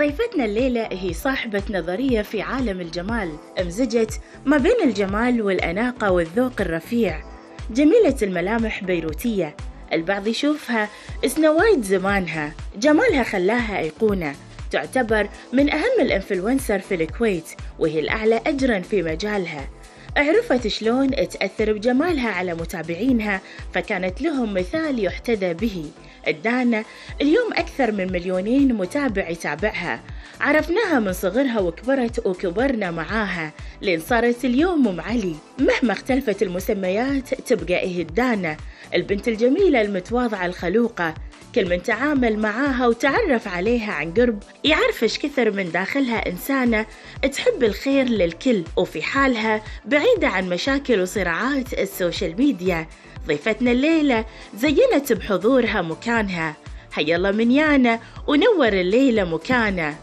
ضيفتنا الليلة هي صاحبة نظرية في عالم الجمال أمزجت ما بين الجمال والأناقة والذوق الرفيع جميلة الملامح بيروتية البعض يشوفها سنو زمانها جمالها خلاها أيقونة تعتبر من أهم الإنفلونسر في الكويت وهي الأعلى أجرا في مجالها عرفت شلون تأثر بجمالها على متابعينها فكانت لهم مثال يحتذى به الدانا اليوم أكثر من مليونين متابع يتابعها عرفناها من صغرها وكبرت وكبرنا معاها لين صارت اليوم أم علي مهما اختلفت المسميات تبقى إيه الدانا البنت الجميلة المتواضعة الخلوقة كل من تعامل معاها وتعرف عليها عن قرب يعرف ايش كثر من داخلها إنسانة تحب الخير للكل وفي حالها بعيدة عن مشاكل وصراعات السوشيال ميديا ضيفتنا الليلة زينت بحضورها مكانها هيا الله من يانا ونور الليلة مكانه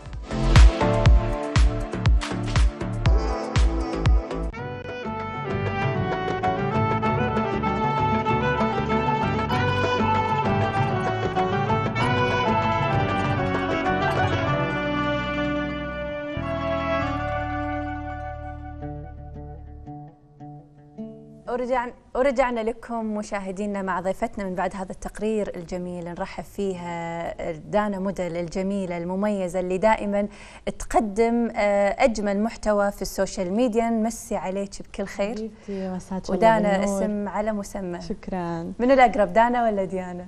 ورجعنا ورجعنا لكم مشاهدينا مع ضيفتنا من بعد هذا التقرير الجميل نرحب فيها دانا موديل الجميلة المميزة اللي دائما تقدم آه، أجمل محتوى في السوشيال ميديا نمسي عليك بكل خير ودانا اسم على مسمى شكرا من الأقرب دانا ولا ديانا؟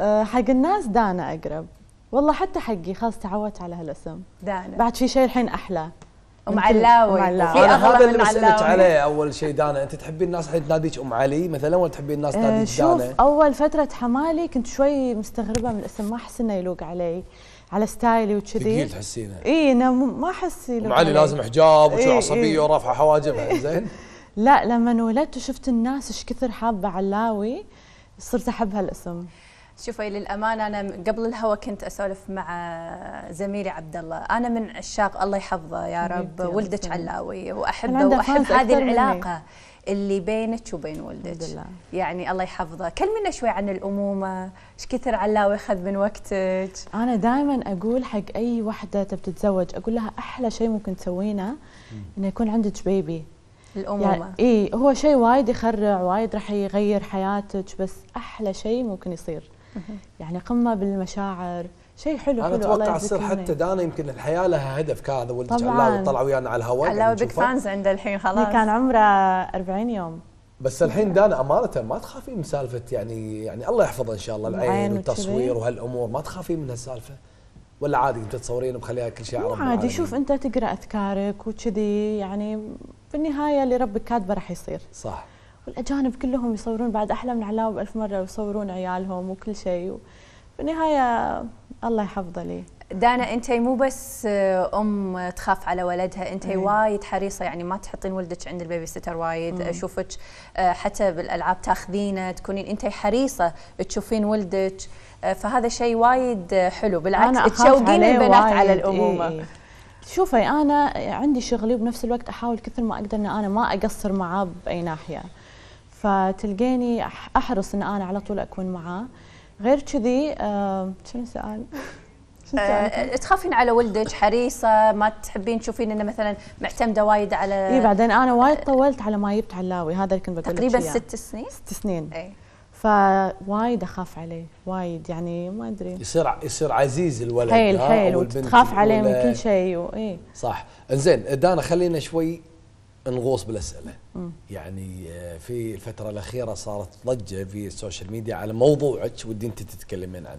آه، حق الناس دانا أقرب والله حتى حقي خلاص تعودت على هالاسم دانا بعد في شيء الحين أحلى ام علاوي انا هذا اللي بسالك عليه اول شيء دانا انت تحبين الناس تناديك ام علي مثلا ولا تحبين الناس تناديك آه، دانا؟ شوف اول فتره حمالي كنت شوي مستغربه من الاسم ما احس انه يلوق علي على ستايلي وكذي ثقيل تحسينه اي انا ما احس ام علي لازم حجاب وشو عصبيه إيه ورافعه حواجبها زين لا لما انولدت وشفت الناس ايش كثر حابه علاوي صرت احب هالاسم شوفي للامانه انا قبل الهوا كنت اسولف مع زميلي عبد الله، انا من عشاق الله يحفظه يا رب ولدك علاوي واحبه واحب هذه العلاقه مني. اللي بينك وبين ولدك يعني الله يحفظه كلمينا شوي عن الامومه ايش كثر علاوي اخذ من وقتك انا دائما اقول حق اي وحده تبي تتزوج اقول لها احلى شيء ممكن تسوينه انه يكون عندك بيبي الامومه يعني اي هو شيء وايد يخرع وايد راح يغير حياتك بس احلى شيء ممكن يصير يعني قمه بالمشاعر شيء حلو انا حلو اتوقع تصير حتى دانا يمكن الحياه لها هدف كهذا ولد الله طلع ويانا على الهواء علاوي بيج فانز عنده الحين خلاص كان عمره 40 يوم بس الحين دانا امانه ما تخافي من سالفه يعني يعني الله يحفظها ان شاء الله العين والتصوير وهالامور ما تخافي من هالسالفه ولا عادي انت تصورين ومخليها كل شيء عربي عادي شوف انت تقرا اذكارك وكذي يعني في النهايه اللي ربك كاتبه راح يصير صح والاجانب كلهم يصورون بعد احلى من علاوه بألف مره ويصورون عيالهم وكل شيء في النهايه الله يحفظه لي دانا انت مو بس آه، ام تخاف على ولدها انت إيه. وايد حريصه يعني ما تحطين ولدك عند البيبي ستر وايد اشوفك آه، حتى بالالعاب تاخذينه تكونين انت حريصه تشوفين ولدك آه، فهذا شيء وايد حلو بالعكس تشوقين البنات على الامومه إيه. شوفي انا عندي شغلي وبنفس الوقت احاول كثر ما اقدر ان انا ما اقصر معاه باي ناحيه فتلقيني احرص ان انا على طول اكون معاه غير كذي أه شنو سؤال؟ أه تخافين على ولدك حريصه ما تحبين تشوفين انه مثلا معتمده وايد على اي بعدين انا وايد طولت على ما جبت علاوي هذا اللي كنت بقول تقريبا ست سنين ست سنين اي فوايد اخاف عليه وايد يعني ما ادري يصير يصير عزيز الولد حيل حيل وتخاف عليه من كل شيء واي صح انزين دانا خلينا شوي نغوص بالاسئله يعني آه، في الفتره الاخيره صارت ضجه في السوشيال ميديا على موضوعك ودي انت تتكلمين عنه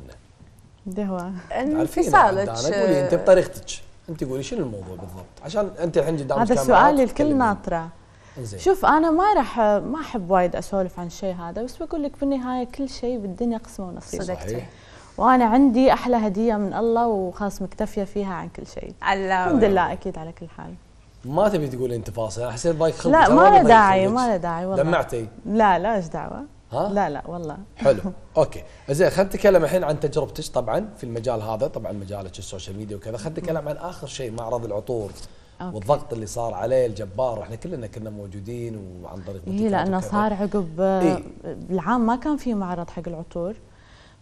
دهوة انفصالك قولي إيه، انت بطريقتك انت قولي شنو الموضوع بالضبط عشان انت الحين قدام هذا سؤالي الكل ناطره زي. شوف انا ما راح ما احب وايد اسولف عن الشيء هذا بس بقول لك بالنهايه كل شيء بالدنيا قسمه ونصيب صدقتي وانا عندي احلى هديه من الله وخلاص مكتفيه فيها عن كل شيء الحمد لله اكيد على كل حال ما تبي تقول انت فاصل حسيت بايك خلق لا ما له داعي ما له داعي والله دمعتي لا لا ايش دعوه ها؟ لا لا والله حلو اوكي زين خلينا نتكلم الحين عن تجربتك طبعا في المجال هذا طبعا مجالك السوشيال ميديا وكذا خلينا نتكلم عن اخر شيء معرض العطور أوكي. والضغط اللي صار عليه الجبار احنا كلنا كنا موجودين وعن طريق اي لانه صار عقب إيه؟ العام ما كان في معرض حق العطور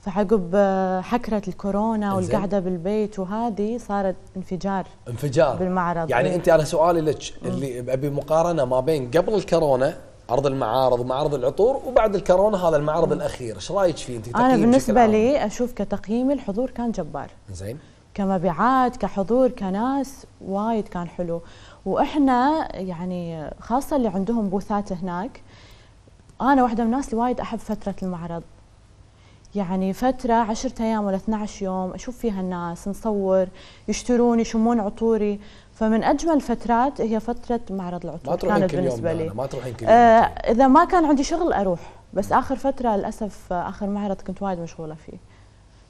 فعقب آه، حكرة الكورونا والقعدة بالبيت وهذه صارت انفجار انفجار بالمعرض يعني إيه. انت انا سؤالي لك اللي ابي مقارنة ما بين قبل الكورونا عرض المعارض ومعرض العطور وبعد الكورونا هذا المعرض مم. الاخير ايش رايك فيه انت انا بالنسبه لي اشوف كتقييم الحضور كان جبار زين كمبيعات كحضور كناس وايد كان حلو واحنا يعني خاصه اللي عندهم بوثات هناك انا واحده من الناس اللي وايد احب فتره المعرض يعني فترة 10 أيام ولا 12 يوم أشوف فيها الناس نصور يشترون يشمون عطوري فمن أجمل الفترات هي فترة معرض العطور ما تروحين كل بالنسبة يوم لي ما تروحين كل يوم آه إذا ما كان عندي شغل أروح بس آخر فترة للأسف آخر معرض كنت وايد مشغولة فيه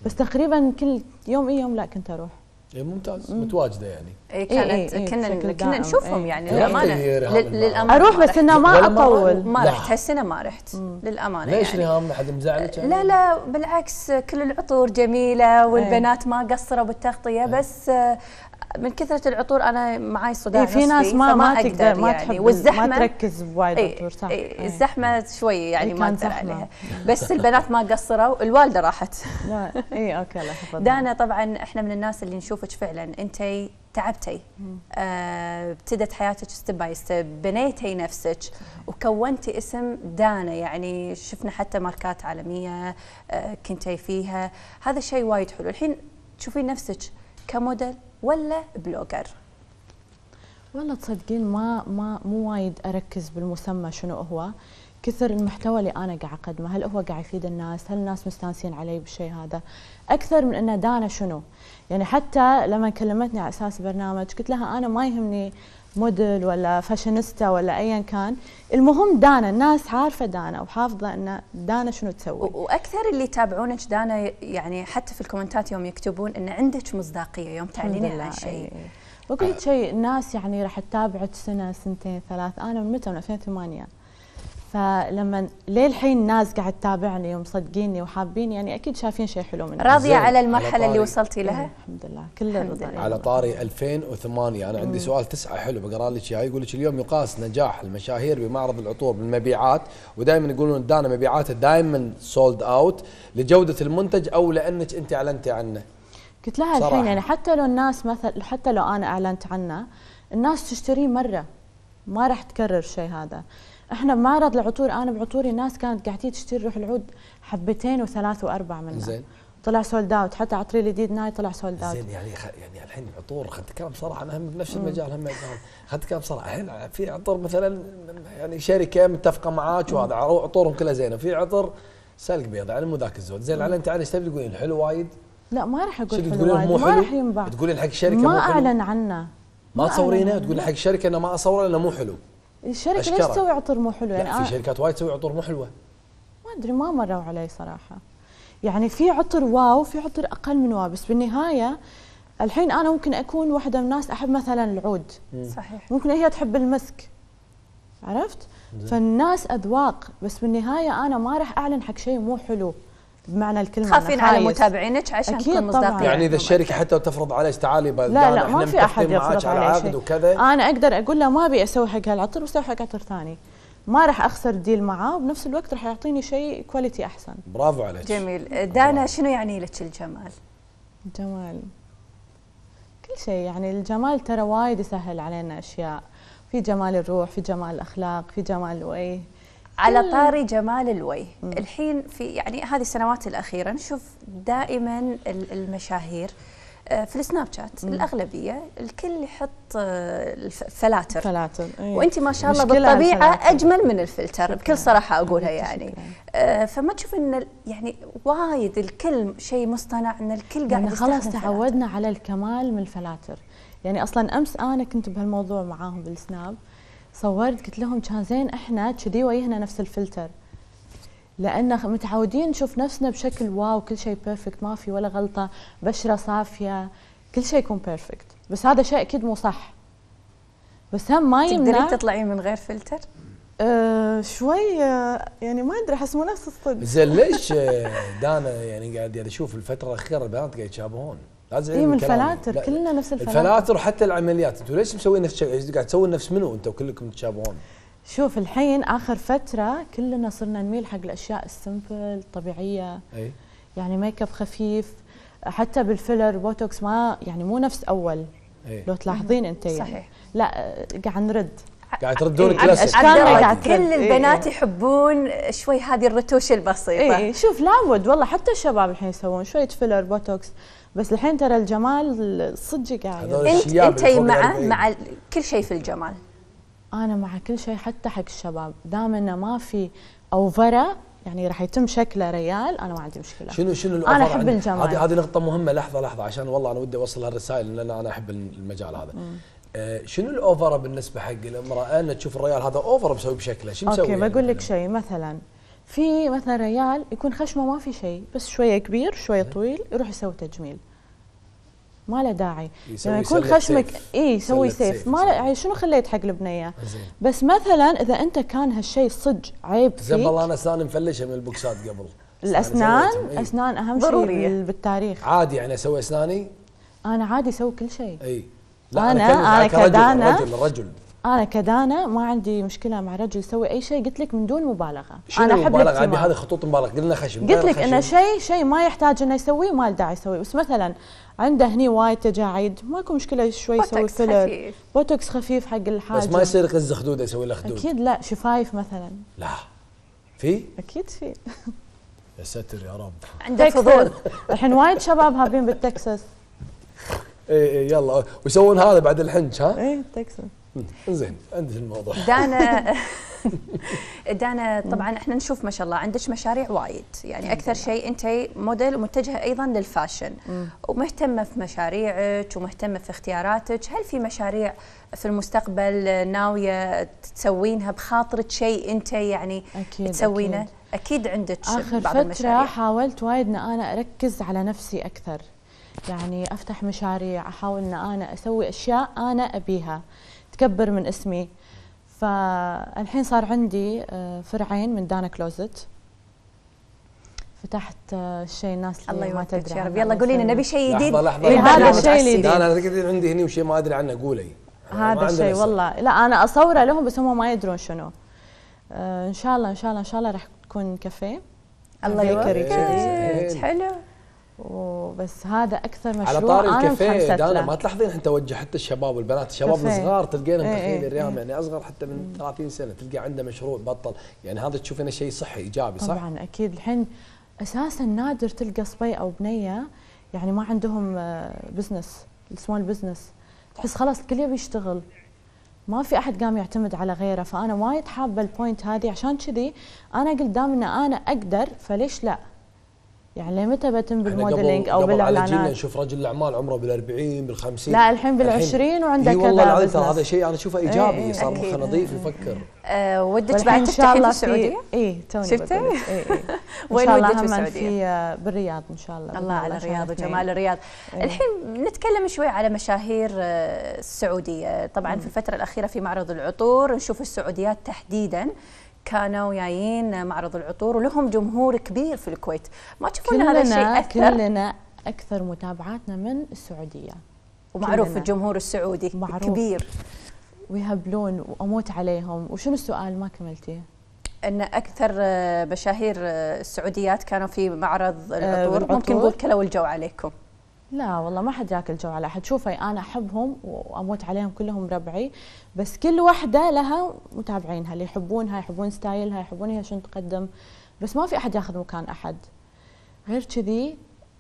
بس تقريبا كل يوم اي يوم لا كنت أروح إيه، ممتاز متواجدة يعني إيه،, إيه كانت إيه, إيه، كنا كنا نشوفهم إيه يعني للامانه للامانه اروح بس انه ما اطول ما رحت هالسنه ما رحت للامانه ليش يعني. نهام حد مزعلك إيه، لا لا بالعكس كل العطور جميله والبنات ما قصروا بالتغطيه بس آه، من كثره العطور انا معي صداع إيه في ناس ما ما تقدر ما يعني تحب والزحمه ما تركز بوايد عطور صح إيه إيه الزحمه شوي يعني إيه ما اقدر عليها بس البنات ما قصروا الوالده راحت لا اي اوكي الله دانا طبعا احنا من الناس اللي نشوفك فعلا انت تعبتي آه، ابتدت حياتك ستيب باي ستيب بنيتي نفسك وكونتي اسم دانا يعني شفنا حتى ماركات عالميه آه، كنتي فيها هذا شيء وايد حلو الحين تشوفين نفسك كموديل ولا بلوجر والله تصدقين ما ما مو وايد اركز بالمسمى شنو هو كثر المحتوى اللي انا قاعد اقدمه هل هو قاعد يفيد الناس هل الناس مستانسين علي بالشيء هذا اكثر من انه دانا شنو يعني حتى لما كلمتني على اساس برنامج قلت لها انا ما يهمني موديل ولا فاشينيستا ولا ايا كان المهم دانا الناس عارفه دانا وحافظه ان دانا شنو تسوي واكثر اللي يتابعونك دانا يعني حتى في الكومنتات يوم يكتبون ان عندك مصداقيه يوم تعلنين عن شيء إيه. وقلت شيء الناس يعني راح تتابعك سنه سنتين ثلاث انا من متى من 2008 فلما ليه الحين الناس قاعد تتابعني ومصدقيني وحابيني يعني اكيد شايفين شيء حلو مني راضيه على المرحله على اللي وصلتي إيه، لها الحمد لله كل الحمد لله. على طاري 2008 انا عندي إيه. سؤال تسعه حلو بقرا لك اياه يقول لك اليوم يقاس نجاح المشاهير بمعرض العطور بالمبيعات ودائما يقولون دانا مبيعاته دائما سولد اوت لجوده المنتج او لانك انت اعلنتي عنه قلت لها الحين يعني حتى لو الناس مثلا حتى لو انا اعلنت عنه الناس تشتريه مره ما راح تكرر شيء هذا احنا بمعرض العطور انا بعطوري الناس كانت قاعدين تشتري روح العود حبتين وثلاث واربع منها زين طلع سولد اوت حتى عطري الجديد ناي طلع سولد اوت زين يعني خ... يعني الحين العطور خدت كلام بصراحه انا هم بنفس المجال هم خدت كلام بصراحه الحين في عطر مثلا يعني شركه متفقه معاك وهذا عطورهم كلها زينه في عطر سلق بيض على يعني مو ذاك الزود زين على انت على ايش تبي تقولين حلو وايد لا ما راح اقول حلو وايد ما راح ينباع تقولين حق الشركه ما اعلن عنه ما تصورينه تقولين حق الشركه انه ما اصوره لانه مو حلو الشركه ليش تسوي عطور مو حلو يعني في شركات وايد تسوي عطور مو حلوه ما ادري ما مروا علي صراحه يعني في عطر واو في عطر اقل من واو بس بالنهايه الحين انا ممكن اكون واحده من الناس احب مثلا العود صحيح ممكن هي تحب المسك عرفت فالناس اذواق بس بالنهايه انا ما راح اعلن حق شيء مو حلو بمعنى الكلمه خافين على متابعينك عشان اكيد طبعا يعني اذا الشركه حتى تفرض عليك تعالي لا لا ما في احد يفرض على عقد وكذا انا اقدر اقول له ما ابي اسوي حق هالعطر واسوي حق عطر ثاني ما راح اخسر ديل معاه وبنفس الوقت راح يعطيني شيء كواليتي احسن برافو عليك جميل دانا شنو يعني لك الجمال الجمال كل شيء يعني الجمال ترى وايد يسهل علينا اشياء في جمال الروح في جمال الاخلاق في جمال الوجه على طاري جمال الوجه الحين في يعني هذه السنوات الاخيره نشوف دائما المشاهير آه، في السناب شات مم. الاغلبيه الكل يحط آه، الفلاتر فلاتر أيه. وانت ما شاء الله بالطبيعه اجمل من الفلتر بكل صراحه اقولها يعني آه، فما تشوف ان يعني وايد الكل شيء مصطنع ان الكل قاعد يعني خلاص تعودنا على الكمال من الفلاتر يعني اصلا امس انا كنت بهالموضوع معاهم بالسناب صورت قلت لهم كان زين احنا كذي وجهنا نفس الفلتر لان متعودين نشوف نفسنا بشكل واو كل شيء بيرفكت ما في ولا غلطه بشره صافيه كل شيء يكون بيرفكت بس هذا شيء اكيد مو صح بس هم ما يمنع تقدرين تطلعين من غير فلتر؟ أه شوي أه، يعني ما ادري احس مو نفس الصدق زين ليش أه، دانا يعني قاعد اشوف يعني الفتره الاخيره البنات قاعد يتشابهون لازم اي من الفلاتر كلنا نفس الفلاتر الفلاتر وحتى العمليات انتم ليش مسوين نفس قاعد تسوون نفس منو انتم كلكم تشابهون شوف الحين اخر فتره كلنا صرنا نميل حق الاشياء السمبل الطبيعيه اي يعني ميك اب خفيف حتى بالفيلر بوتوكس ما يعني مو نفس اول أي. لو تلاحظين انت يعني صحيح لا قاعد نرد قاعد تردون إيه، الكلاسيك كل إيه. البنات يحبون شوي هذه الرتوش البسيطه اي شوف لابد والله حتى الشباب الحين يسوون شويه فيلر بوتوكس بس الحين ترى الجمال صدق قاعد انت انت مع مع كل شيء في الجمال انا مع كل شيء حتى حق الشباب دام انه ما في اوفره يعني راح يتم شكله ريال انا ما عندي مشكله شنو شنو انا احب الجمال هذه هذه نقطه مهمه لحظه لحظه عشان والله انا ودي اوصل هالرسائل لان انا احب المجال هذا آه شنو الاوفر بالنسبه حق الامراه ان تشوف الريال هذا اوفر مسوي بشكله شو مسوي اوكي يعني بقول لك يعني؟ شيء مثلا في مثلا ريال يكون خشمه ما في شيء بس شويه كبير شويه إيه. طويل يروح يسوي تجميل ما له داعي لما يعني يكون خشمك اي يسوي سيف, سيف. ما يعني شنو خليت حق البنيه بس مثلا اذا انت كان هالشيء صج عيب فيك زين والله انا اسناني مفلشه من البوكسات قبل الاسنان الاسنان إيه. اهم شيء بالتاريخ عادي يعني اسوي اسناني انا عادي اسوي كل شيء اي لا انا انا, أنا كدانا رجل رجل انا كدانا ما عندي مشكله مع رجل يسوي اي شيء قلت لك من دون مبالغه انا احب مبالغه عندي هذه خطوط مبالغه قلنا خشم قلت لك انه شيء شيء ما يحتاج انه يسويه ما له داعي يسويه بس مثلا عنده هني وايد تجاعيد ماكو مشكله شوي يسوي فيلر بوتوكس خفيف حق الحاجه بس ما يصير يقز خدود يسوي له خدود اكيد لا شفايف مثلا لا في اكيد في يا ساتر يا رب عندك فضول الحين وايد شباب هابين بالتكساس اي اي يلا ويسوون هذا بعد الحنج ها؟ اي تكساس زين انتهى الموضوع دانا دانا طبعا احنا نشوف ما شاء الله عندك مشاريع وايد يعني اكثر شيء انت موديل ومتجهه ايضا للفاشن ومهتمه في مشاريعك ومهتمه في اختياراتك هل في مشاريع في المستقبل ناويه تسوينها بخاطرك شيء انت يعني أكيد تسوينه أكيد. اكيد عندك آخر بعض المشاريع فترة حاولت وايد ان انا اركز على نفسي اكثر يعني افتح مشاريع احاول ان انا اسوي اشياء انا ابيها تكبر من اسمي فالحين صار عندي آه، فرعين من دانا كلوزت فتحت آه، شيء الناس اللي الله ما تدري يا يلا قولي لنا نبي شيء جديد لحظه لحظه إيه، هذا الشيء الجديد انا أنا عندي هني وشيء ما ادري عنه قولي هذا الشيء والله لا انا اصوره لهم بس هم ما يدرون شنو آه، ان شاء الله ان شاء الله ان شاء الله راح تكون كافيه الله يكرمك إيه، حلو وبس هذا اكثر مشروع على طاري الكافيه دانا ما تلاحظين انت توجه حتى الشباب والبنات الشباب الصغار تلقينهم تخيل إيه، الريام إيه، إيه. يعني اصغر حتى من 30 سنه تلقى عنده مشروع بطل يعني هذا تشوفينه شيء صحي ايجابي صح؟ طبعا اكيد الحين اساسا نادر تلقى صبي او بنيه يعني ما عندهم بزنس السمول بزنس تحس خلاص الكل يبي يشتغل ما في احد قام يعتمد على غيره فانا وايد حابه البوينت هذه عشان كذي انا قلت دام ان انا اقدر فليش لا؟ يعني متى بتم بالموديلينج او بالاعلانات؟ قبل نشوف رجل الاعمال عمره بال40 بال50 لا الحين بال20 وعنده كذا والله العظيم ترى هذا شيء انا اشوفه ايجابي ايه صار مخه نظيف يفكر أه ودك بعد الله في السعوديه؟ اي توني شفتي؟ اي اي وين ودك في السعوديه؟ إيه، بالرياض ان شاء الله الله على الرياض وجمال الرياض إيه. الحين نتكلم شوي على مشاهير آه، السعوديه طبعا في الفتره الاخيره في معرض العطور نشوف السعوديات تحديدا كانوا جايين معرض العطور ولهم جمهور كبير في الكويت ما تشوفون هذا الشيء أثر؟ كلنا أكثر متابعاتنا من السعودية ومعروف كلنا. الجمهور السعودي معروف. كبير ويهبلون وأموت عليهم وشنو السؤال ما كملتيه ان اكثر مشاهير السعوديات كانوا في معرض العطور, آه، العطور. ممكن نقول كلوا الجو عليكم لا والله ما حد ياكل جو على احد شوفي انا احبهم واموت عليهم كلهم ربعي بس كل واحده لها متابعينها اللي يحبونها يحبون ستايلها يحبون هي شنو تقدم بس ما في احد ياخذ مكان احد غير كذي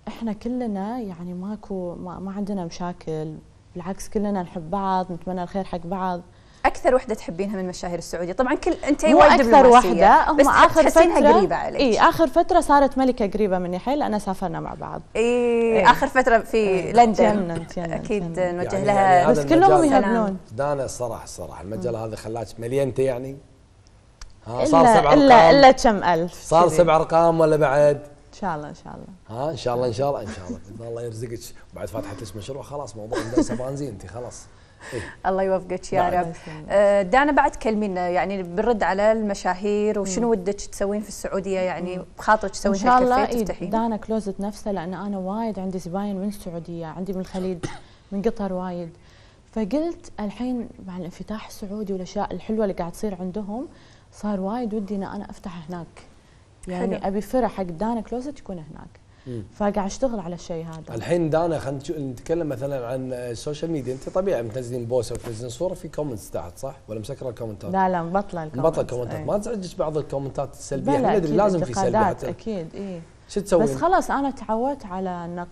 احنا كلنا يعني ماكو ما, ما عندنا مشاكل بالعكس كلنا نحب بعض نتمنى الخير حق بعض اكثر وحده تحبينها من مشاهير السعوديه طبعا كل انت وايد اكثر وحده هم بس اخر فتره قريبه عليك اي اخر فتره صارت ملكه قريبه مني حيل لان سافرنا مع بعض اي إيه اخر فتره في إيه لندن اكيد نوجه يعني لها يعني بس كلهم يهبلون دانا الصراحه الصراحه المجال هذا خلاك مليانته يعني ها صار سبع ارقام الا الا كم الف صار سبع ارقام ولا بعد؟ ان شاء الله ان شاء الله ها ان شاء الله ان شاء الله ان شاء الله الله يرزقك بعد فاتحه مشروع خلاص موضوع بنزين انت خلاص إيه. الله يوفقك يا رب آه، دانا بعد كلمينا يعني بنرد على المشاهير وشنو ودك تسوين في السعوديه يعني بخاطرك تسوين تفتحين ان شاء الله إيه، دانا كلوزت نفسها لان انا وايد عندي زباين من السعوديه عندي من الخليج من قطر وايد فقلت الحين مع الانفتاح السعودي والاشياء الحلوه اللي قاعد تصير عندهم صار وايد ودي ان انا افتح هناك يعني حلو. ابي فرع حق دانا كلوزت يكون هناك فقاعد اشتغل على الشيء هذا الحين دانا خلينا نتكلم مثلا عن السوشيال ميديا انت طبيعي متنزلين بوست او تنزلين صوره في كومنتس تحت صح ولا مسكره الكومنتات لا لا مبطله الكومنتات مبطله الكومنتات إيه. ما تزعجك بعض الكومنتات السلبيه احنا ندري لازم في سلبيات اكيد اي شو تسوي؟ بس خلاص انا تعودت على النقد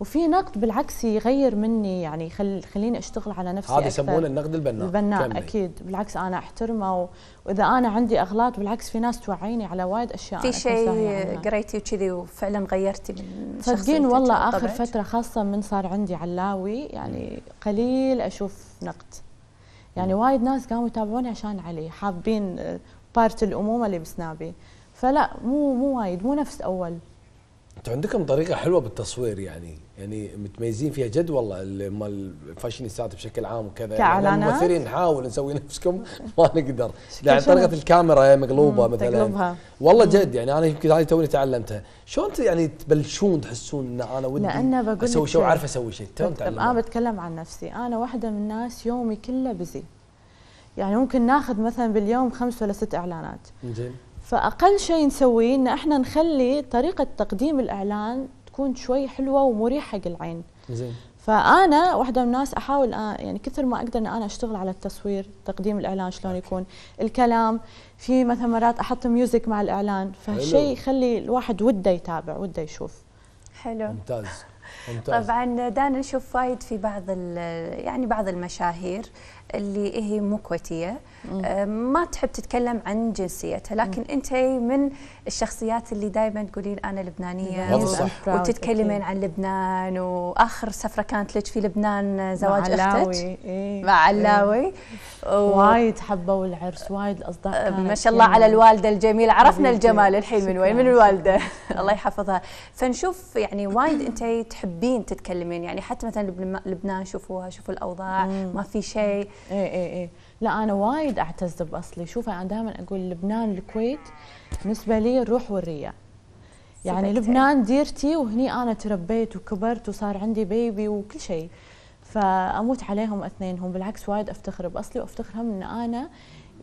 وفي نقد بالعكس يغير مني يعني خل خليني اشتغل على نفسي هذا يسمونه النقد البناء البناء كمي. اكيد بالعكس انا احترمه و... واذا انا عندي اغلاط بالعكس في ناس توعيني على وايد اشياء في شيء قريتي وكذي وفعلا غيرتي من صدقين والله اخر طبعت. فتره خاصه من صار عندي علاوي يعني قليل اشوف نقد يعني وايد ناس قاموا يتابعوني عشان علي حابين بارت آه، الامومه اللي بسنابي فلا مو مو وايد مو نفس اول انتم عندكم طريقه حلوه بالتصوير يعني يعني متميزين فيها جد والله مال الفاشينيستات بشكل عام وكذا يعني كاعلانات يعني نحاول نسوي نفسكم ما نقدر يعني طريقه الكاميرا مقلوبه مثلا تقلبها. والله جد يعني انا يمكن هذه توني تعلمتها شلون يعني تبلشون تحسون ان انا ودي لأن بقول اسوي شيء وعارف اسوي شيء طيب، طيب، انا بتكلم عن نفسي انا واحده من الناس يومي كله بزي يعني ممكن ناخذ مثلا باليوم خمس ولا ست اعلانات زين فاقل شيء نسويه ان احنا نخلي طريقه تقديم الاعلان تكون شوي حلوه ومريحه حق العين زين فانا واحده من الناس احاول آه، يعني كثر ما اقدر ان انا اشتغل على التصوير تقديم الاعلان شلون يكون الكلام في مثلا مرات احط ميوزك مع الاعلان فهالشيء يخلي الواحد وده يتابع وده يشوف حلو ممتاز ممتاز طبعا دانا نشوف فايد في بعض يعني بعض المشاهير اللي هي مو كويتيه آه، ما تحب تتكلم عن جنسيتها لكن انت من الشخصيات اللي دائما تقولين انا لبنانيه وتتكلمين عن لبنان واخر سفره كانت لك في لبنان آه، زواج اختك مع علاوي إيه. إيه. وايد حبوا العرس وايد الاصداء آه، ما شاء الله يعني على الوالده الجميله عرفنا الجمال الحين من وين من الوالده الله يحفظها فنشوف يعني وايد انت تحبين تتكلمين يعني حتى مثلا لبنان شوفوها شوفوا الاوضاع ما في شيء اي اي اي لا انا وايد اعتز باصلي شوفي انا دائما اقول لبنان الكويت بالنسبه لي الروح والريع يعني لبنان ديرتي وهني انا تربيت وكبرت وصار عندي بيبي وكل شيء فاموت عليهم اثنينهم بالعكس وايد افتخر باصلي وافتخرهم ان انا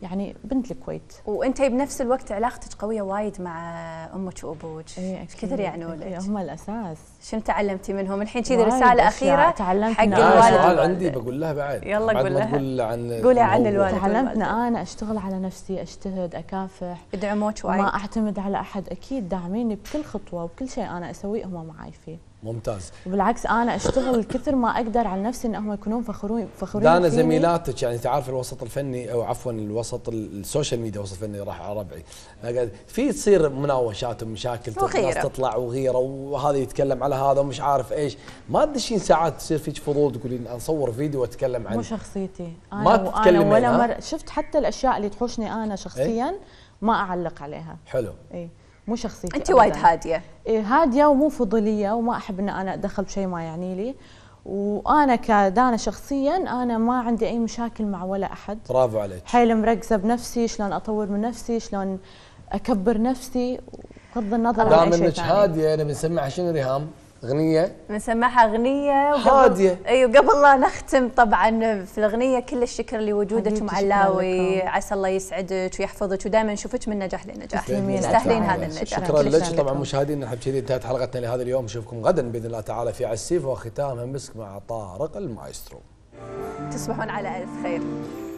يعني بنت الكويت وانت بنفس الوقت علاقتك قويه وايد مع امك وابوك إيه، ايش كثر يعني إيه هم الاساس شنو تعلمتي منهم الحين كذي رساله اخيره تعلمت حق الوالد سؤال عندي بقول لها بعد يلا قول لها قول عن قولي عن الوالد تعلمت انا اشتغل على نفسي اجتهد اكافح ادعموك وايد ما اعتمد على احد اكيد داعميني بكل خطوه وكل شيء انا اسويه هم معي فيه ممتاز وبالعكس انا اشتغل كثر ما اقدر على نفسي ان هم يكونون فخورين فخورين دانا زميلاتك يعني تعرف الوسط الفني او عفوا الوسط السوشيال ميديا الوسط الفني راح على ربعي في تصير مناوشات ومشاكل ناس تطلع وغيره وهذا يتكلم على هذا ومش عارف ايش ما تدشين ساعات تصير فيك فضول تقولين اصور فيديو واتكلم عن مو شخصيتي انا ما تتكلمين ولا مره شفت حتى الاشياء اللي تحوشني انا إيه؟ شخصيا ايه؟ ما اعلق عليها حلو اي مو شخصيتي انت وايد هاديه إيه هاديه ومو فضوليه وما احب ان انا ادخل بشيء ما يعني لي وانا كدانا شخصيا انا ما عندي اي مشاكل مع ولا احد برافو عليك حيل مركزه بنفسي شلون اطور من نفسي شلون اكبر نفسي بغض النظر عن اي شيء دام انك هاديه نبي نسمعها شنو ريهام؟ اغنيه نسمعها اغنيه هاديه أي أيوة، قبل لا نختم طبعا في الاغنيه كل الشكر لوجودك ام علاوي عسى الله يسعدك ويحفظك ودائما نشوفك من نجاح لنجاح تستاهلين هذا النجاح شكرا لك طبعا مشاهدينا نحب كذي انتهت حلقتنا لهذا اليوم نشوفكم غدا باذن الله تعالى في عسيف وختامها مسك مع طارق المايسترو تصبحون على الف خير